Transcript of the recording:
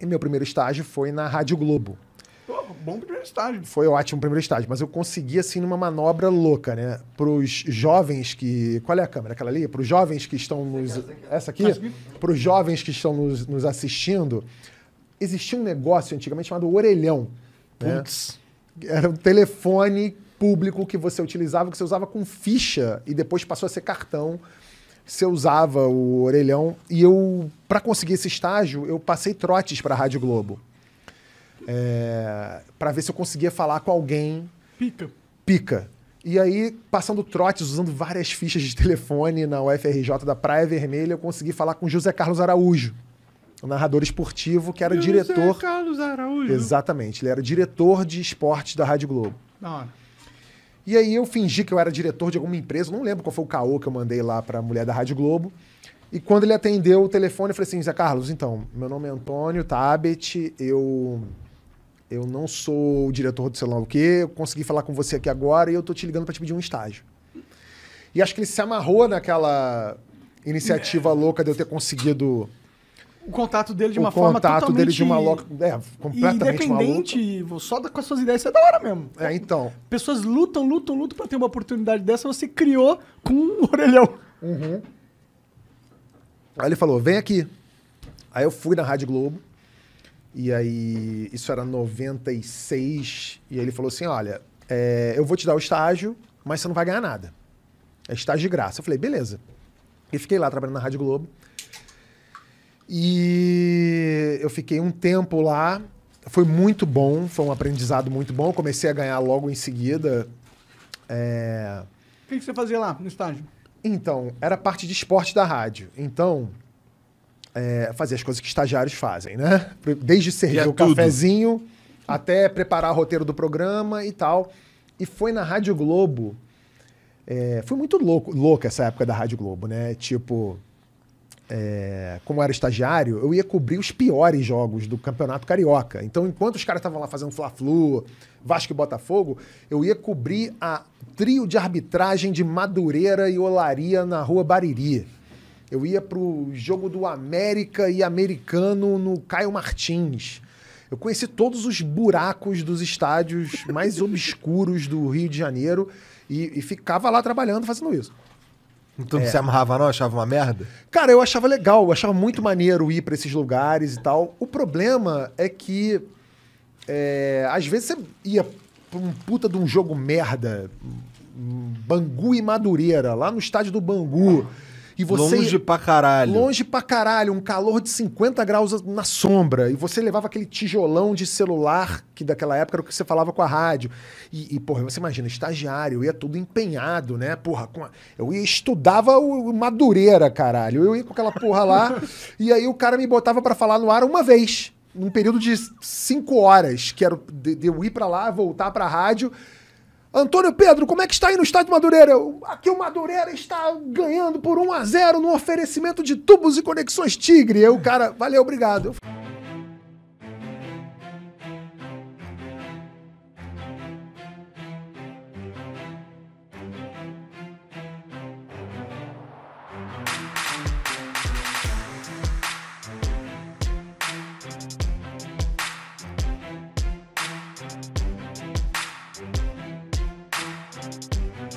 E meu primeiro estágio foi na Rádio Globo. Pô, bom primeiro estágio. Foi ótimo primeiro estágio, mas eu consegui, assim, numa manobra louca, né? Para os jovens que. Qual é a câmera? Aquela ali? Para os jovens que estão nos. Essa aqui? Para os jovens que estão nos, nos, assistindo, existia um negócio antigamente chamado orelhão. Né? Era um telefone público que você utilizava, que você usava com ficha e depois passou a ser cartão você usava o orelhão. E eu, para conseguir esse estágio, eu passei trotes para a Rádio Globo. É, para ver se eu conseguia falar com alguém. Pica. Pica. E aí, passando trotes, usando várias fichas de telefone na UFRJ da Praia Vermelha, eu consegui falar com José Carlos Araújo, o narrador esportivo que era José diretor. José Carlos Araújo. Exatamente, ele era diretor de esportes da Rádio Globo. Da hora. E aí eu fingi que eu era diretor de alguma empresa, não lembro qual foi o caô que eu mandei lá para a mulher da Rádio Globo. E quando ele atendeu o telefone, eu falei assim, Zé Carlos, então, meu nome é Antônio Tabet, eu eu não sou o diretor do sei lá o quê, eu consegui falar com você aqui agora e eu tô te ligando para te pedir um estágio. E acho que ele se amarrou naquela iniciativa é. louca de eu ter conseguido o contato dele de uma o forma contato dele de uma loca... é, completamente independente maluca. só com as suas ideias isso é da hora mesmo é então pessoas lutam lutam lutam para ter uma oportunidade dessa você criou com um orelhão uhum. aí ele falou vem aqui aí eu fui na rádio Globo e aí isso era 96 e aí ele falou assim olha é, eu vou te dar o estágio mas você não vai ganhar nada é estágio de graça eu falei beleza e fiquei lá trabalhando na rádio Globo e eu fiquei um tempo lá. Foi muito bom, foi um aprendizado muito bom. comecei a ganhar logo em seguida. É... O que, você fazia lá no estágio? Então, era parte de esporte da rádio. Então, é, fazer as coisas que estagiários fazem, né? Desde é servir é o tudo. cafezinho até preparar o roteiro do programa e tal. E foi na Rádio Globo. É, foi muito louco, louca essa época da Rádio Globo, né? Tipo, é, como era estagiário, eu ia cobrir os piores jogos do Campeonato Carioca. Então, enquanto os caras estavam lá fazendo Fla-Flu, Vasco e Botafogo, eu ia cobrir a trio de arbitragem de Madureira e Olaria na Rua Bariri. Eu ia pro jogo do América e Americano no Caio Martins. Eu conheci todos os buracos dos estádios mais obscuros do Rio de Janeiro e, e ficava lá trabalhando fazendo isso. Então é. você amarrava não, achava uma merda? Cara, eu achava legal, eu achava muito maneiro ir para esses lugares e tal. O problema é que é, às vezes você ia pra um puta de um jogo merda, Bangu e Madureira, lá no estádio do Bangu. E você longe pra caralho. Longe pra caralho, um calor de 50 graus na sombra. E você levava aquele tijolão de celular, que daquela época era o que você falava com a rádio. E, e porra, você imagina, estagiário, eu ia todo empenhado, né? Porra, a... eu ia, estudava o, Madureira, caralho. Eu ia com aquela porra lá, e aí o cara me botava para falar no ar uma vez num período de cinco horas, que era de, eu ir para lá, voltar para a rádio Antônio Pedro, como é que está aí no estádio Madureira? Aqui o Madureira está ganhando por 1 a 0 no oferecimento de tubos e conexões Tigre. Eu, cara, valeu, obrigado. Thank you.